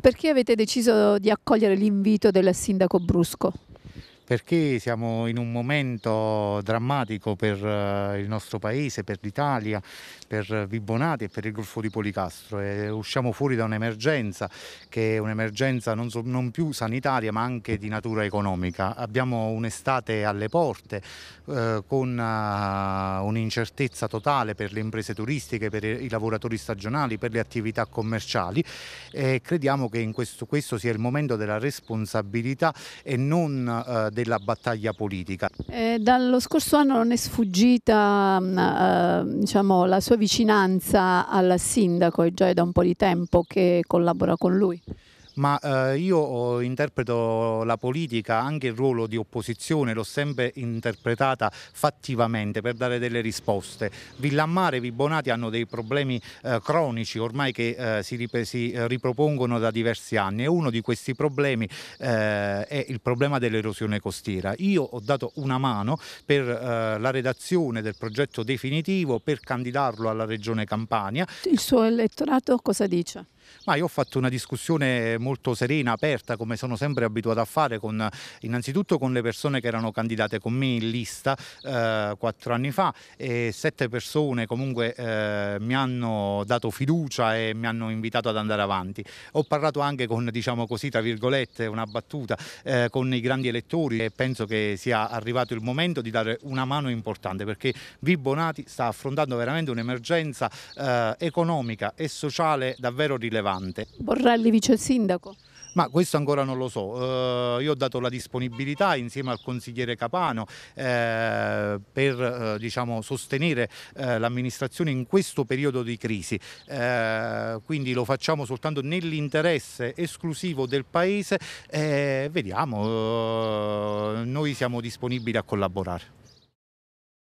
Perché avete deciso di accogliere l'invito del sindaco Brusco? perché siamo in un momento drammatico per eh, il nostro paese, per l'Italia, per Vibonati e per il Golfo di Policastro e usciamo fuori da un'emergenza che è un'emergenza non, so, non, più sanitaria ma anche di natura economica. Abbiamo un'estate alle porte eh, con uh, un'incertezza totale per le imprese turistiche, per i lavoratori stagionali, per le attività commerciali e crediamo che questo, questo, sia il momento della responsabilità e non eh, uh, della battaglia politica. Eh, dallo scorso anno non è sfuggita mm, eh, diciamo, la sua vicinanza al sindaco, è già da un po' di tempo che collabora con lui ma eh, io oh, interpreto la politica anche il ruolo di opposizione, l'ho sempre interpretata fattivamente per dare delle risposte. Villammare e Vibonati hanno dei problemi eh, cronici ormai che eh, si, rip- si, eh, ripropongono da diversi anni e uno di questi problemi eh, è il problema dell'erosione costiera. Io ho dato una mano per eh, la redazione del progetto definitivo per candidarlo alla Regione Campania. Il suo elettorato cosa dice? Ma io ho fatto una discussione molto serena, aperta, come sono sempre abituato a fare, con, innanzitutto con le persone che erano candidate con me in lista eh, quattro anni fa e sette persone comunque eh, mi hanno dato fiducia e mi hanno invitato ad andare avanti. Ho parlato anche con, diciamo così, tra virgolette, una battuta, eh, con i grandi elettori e penso che sia arrivato il momento di dare una mano importante perché Vibonati sta affrontando veramente un'emergenza eh, economica e sociale davvero rilevante rilevante. Borrelli vice sindaco. Ma questo ancora non lo so, eh, io ho dato la disponibilità insieme al consigliere Capano eh, per eh, diciamo, sostenere eh, l'amministrazione in questo periodo di crisi, eh, quindi lo facciamo soltanto nell'interesse esclusivo del Paese, vediamo, eh, noi siamo disponibili a collaborare.